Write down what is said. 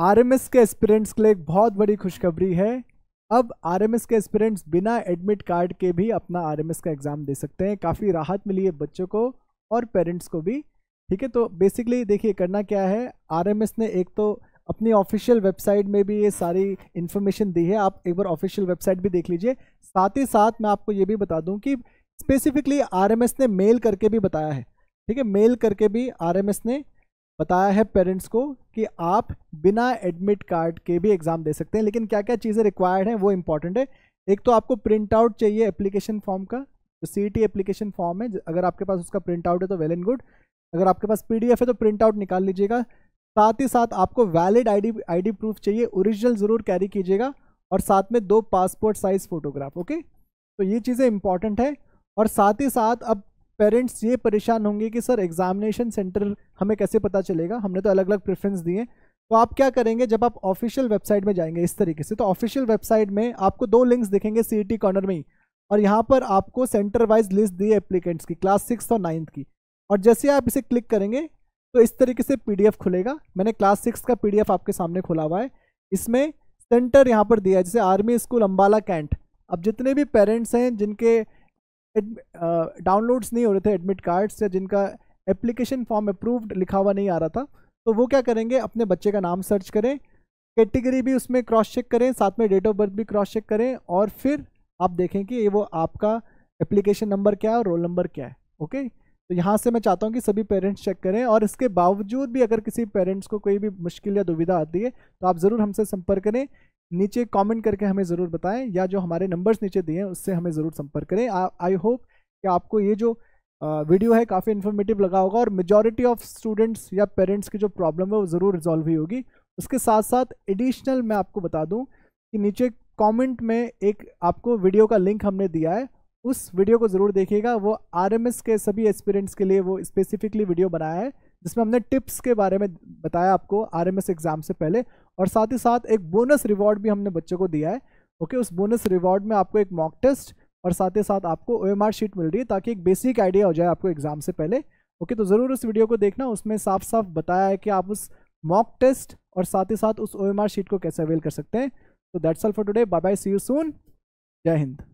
RMS के aspirants के लिए एक बहुत बड़ी खुशखबरी है अब आरएमएस के एस्पिरेंट्स बिना एडमिट कार्ड के भी अपना आरएमएस का एग्ज़ाम दे सकते हैं काफ़ी राहत मिली है बच्चों को और पेरेंट्स को भी ठीक है तो बेसिकली देखिए करना क्या है आरएमएस ने एक तो अपनी ऑफिशियल वेबसाइट में भी ये सारी इन्फॉर्मेशन दी है आप एक बार ऑफिशियल वेबसाइट भी देख लीजिए साथ ही साथ मैं आपको ये भी बता दूँ कि स्पेसिफिकली एस ने मेल करके भी बताया है ठीक है मेल करके भी एस ने बताया है पेरेंट्स को कि आप बिना एडमिट कार्ड के भी एग्ज़ाम दे सकते हैं लेकिन क्या क्या चीज़ें रिक्वायर्ड हैं वो इम्पॉर्टेंट है एक तो आपको प्रिंट आउट चाहिए एप्लीकेशन फॉर्म का जो सी टी एप्लीकेशन फॉर्म है अगर आपके पास उसका प्रिंट आउट है तो वेल एंड गुड अगर आपके पास पी डी एफ है तो प्रिंट आउट निकाल लीजिएगा साथ ही साथ आपको valid I D I D proof चाहिए ओरिजिनल ज़रूर कैरी कीजिएगा और साथ में दो पासपोर्ट साइज़ फ़ोटोग्राफ ओके तो ये चीज़ें इंपॉर्टेंट है और साथ ही साथ अब पेरेंट्स ये परेशान होंगे कि सर एग्जामिनेशन सेंटर हमें कैसे पता चलेगा हमने तो अलग अलग प्रेफरेंस दिए तो आप क्या करेंगे जब आप ऑफिशियल वेबसाइट में जाएंगे इस तरीके से तो ऑफिशियल वेबसाइट में आपको दो लिंक्स दिखेंगे सी कॉर्नर e में ही और यहाँ पर आपको सेंटर वाइज लिस्ट दी है एप्लीकेंट्स की क्लास सिक्स और नाइन्थ की और जैसे आप इसे क्लिक करेंगे तो इस तरीके से पीडीएफ खुलेगा मैंने क्लास सिक्स का पीडीएफ आपके सामने खुला हुआ है इसमें सेंटर यहाँ पर दिया है जैसे आर्मी स्कूल अम्बाला कैंट अब जितने भी पेरेंट्स हैं जिनके डाउनलोड्स नहीं हो रहे थे एडमिट कार्ड्स या जिनका एप्लीकेशन फॉर्म अप्रूव्ड लिखा हुआ नहीं आ रहा था तो वो क्या करेंगे अपने बच्चे का नाम सर्च करें कैटेगरी भी उसमें क्रॉस चेक करें साथ में डेट ऑफ बर्थ भी क्रॉस चेक करें और फिर आप देखें कि ये वो आपका एप्लीकेशन नंबर क्या है और रोल नंबर क्या है ओके तो यहाँ से मैं चाहता हूँ कि सभी पेरेंट्स चेक करें और इसके बावजूद भी अगर किसी पेरेंट्स को कोई भी मुश्किल या दुविधा आती है तो आप ज़रूर हमसे संपर्क करें नीचे कमेंट करके हमें ज़रूर बताएं या जो हमारे नंबर्स नीचे दिए हैं उससे हमें ज़रूर संपर्क करें आई होप कि आपको ये जो वीडियो है काफ़ी इन्फॉर्मेटिव लगा होगा और मेजॉरिटी ऑफ स्टूडेंट्स या पेरेंट्स की जो प्रॉब्लम है वो ज़रूर रिजॉल्व ही होगी उसके साथ साथ एडिशनल मैं आपको बता दूँ कि नीचे कॉमेंट में एक आपको वीडियो का लिंक हमने दिया है उस वीडियो को ज़रूर देखिएगा वो आर के सभी एक्सपीरियंट्स के लिए वो स्पेसिफिकली वीडियो बनाया है जिसमें हमने टिप्स के बारे में बताया आपको आर एग्जाम से पहले और साथ ही साथ एक बोनस रिवॉर्ड भी हमने बच्चों को दिया है ओके उस बोनस रिवॉर्ड में आपको एक मॉक टेस्ट और साथ ही साथ आपको ओ शीट मिल रही है ताकि एक बेसिक आइडिया हो जाए आपको एग्जाम से पहले ओके तो ज़रूर उस वीडियो को देखना उसमें साफ साफ बताया है कि आप उस मॉक टेस्ट और साथ ही साथ उस ओ शीट को कैसे अवेल कर सकते हैं तो that's all for today bye bye see you soon जय हिंद